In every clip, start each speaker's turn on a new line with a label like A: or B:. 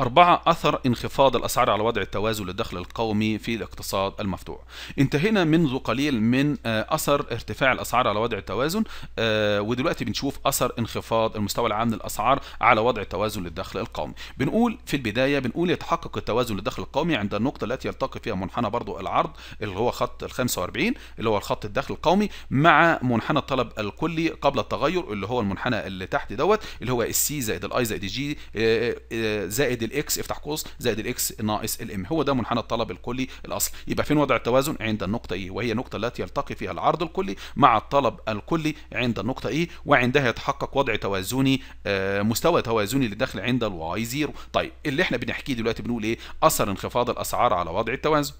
A: أربعة أثر انخفاض الأسعار على وضع التوازن للدخل القومي في الاقتصاد المفتوح انتهينا منذ قليل من آه، أثر ارتفاع الأسعار على وضع التوازن آه، ودلوقتي بنشوف أثر انخفاض المستوى العام للأسعار على وضع التوازن للدخل القومي بنقول في البداية بنقول يتحقق التوازن للدخل القومي عند النقطة التي يلتقي فيها منحنى برضو العرض اللي هو خط ال 45 اللي هو الخط الدخل القومي مع منحنى الطلب الكلي قبل التغير اللي هو المنحنى اللي تحت دوت اللي هو السي زائد الاي زائد الجي آه، زائد الاكس افتح قوس زائد الاكس ناقص الام هو ده منحنى الطلب الكلي الاصل يبقى فين وضع التوازن عند النقطه اي e، وهي النقطه التي يلتقي فيها العرض الكلي مع الطلب الكلي عند النقطه اي e، وعندها يتحقق وضع توازني آه، مستوى توازني للدخل عند الواي زيرو طيب اللي احنا بنحكيه دلوقتي بنقول ايه اثر انخفاض الاسعار على وضع التوازن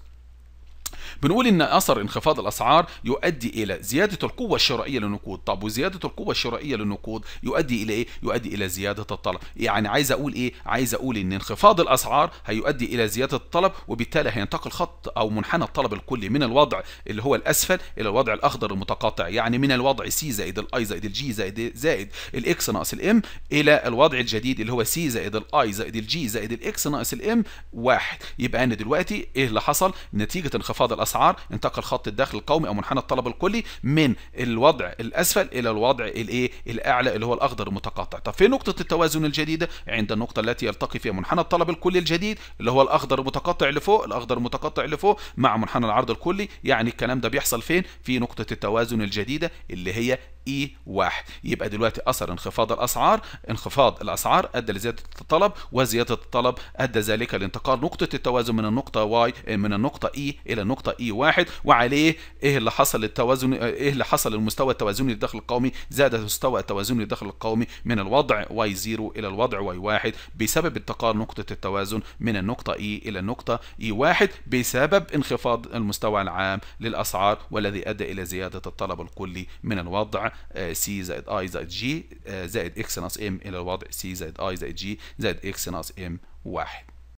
A: بنقول ان اثر انخفاض الاسعار يؤدي الى زياده القوه الشرائيه للنقود طب وزياده القوه الشرائيه للنقود يؤدي الى ايه يؤدي الى زياده الطلب يعني عايز اقول ايه عايز اقول ان انخفاض الاسعار هيؤدي الى زياده الطلب وبالتالي هينتقل خط او منحنى الطلب الكلي من الوضع اللي هو الاسفل الى الوضع الاخضر المتقاطع يعني من الوضع سي زائد الاي زائد الجي زائد زائد الاكس ناقص الام الى الوضع الجديد اللي هو سي زائد الاي زائد الجي زائد الاكس ناقص الام واحد يبقى انا دلوقتي ايه اللي حصل نتيجه انخفاض الاسعار انتقل خط الدخل القومي او منحنى الطلب الكلي من الوضع الاسفل الى الوضع الايه الاعلى اللي هو الاخضر المتقطع طب فين نقطه التوازن الجديده عند النقطه التي يلتقي فيها منحنى الطلب الكلي الجديد اللي هو الاخضر المتقطع لفوق الاخضر المتقطع لفوق مع منحنى العرض الكلي يعني الكلام ده بيحصل فين في نقطه التوازن الجديده اللي هي اي 1 يبقى دلوقتي اثر انخفاض الاسعار انخفاض الاسعار ادى لزياده الطلب وزياده الطلب ادى ذلك لانتقال نقطه التوازن من النقطه واي من النقطه اي الى النقطه نقطة اي واحد وعليه ايه اللي حصل التوازن ايه اللي حصل المستوى التوازني للدخل القومي زاد المستوى التوازني للدخل القومي من الوضع y0 الى الوضع y1 بسبب التقار نقطة التوازن من النقطة اي الى النقطة اي واحد بسبب انخفاض المستوى العام للاسعار والذي ادى الى زيادة الطلب الكلي من الوضع c آه، زائد i زائد g آه، زائد x ناقص m الى الوضع c زائد i زائد g زائد x ناقص m واحد